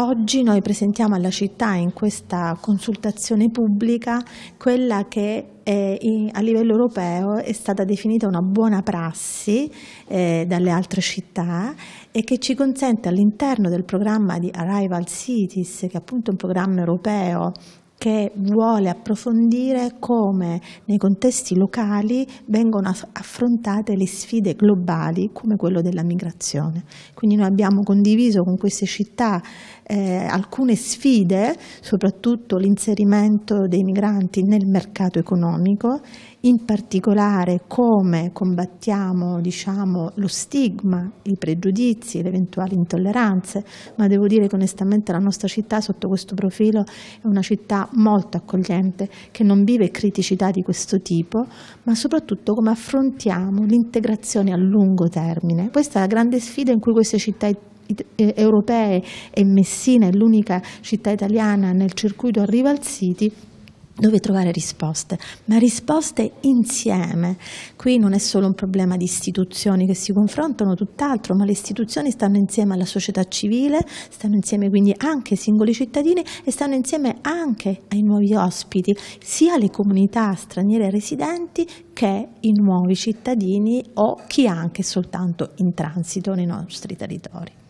Oggi noi presentiamo alla città in questa consultazione pubblica quella che eh, a livello europeo è stata definita una buona prassi eh, dalle altre città e che ci consente all'interno del programma di Arrival Cities, che è appunto un programma europeo che vuole approfondire come nei contesti locali vengono affrontate le sfide globali come quello della migrazione. Quindi noi abbiamo condiviso con queste città eh, alcune sfide, soprattutto l'inserimento dei migranti nel mercato economico, in particolare come combattiamo diciamo, lo stigma, i pregiudizi, le eventuali intolleranze, ma devo dire che onestamente la nostra città sotto questo profilo è una città molto accogliente che non vive criticità di questo tipo, ma soprattutto come affrontiamo l'integrazione a lungo termine. Questa è la grande sfida in cui queste città eh, europee e Messina è l'unica città italiana nel circuito Arrival City dove trovare risposte, ma risposte insieme. Qui non è solo un problema di istituzioni che si confrontano, tutt'altro, ma le istituzioni stanno insieme alla società civile, stanno insieme quindi anche ai singoli cittadini e stanno insieme anche ai nuovi ospiti, sia le comunità straniere residenti che i nuovi cittadini o chi anche soltanto in transito nei nostri territori.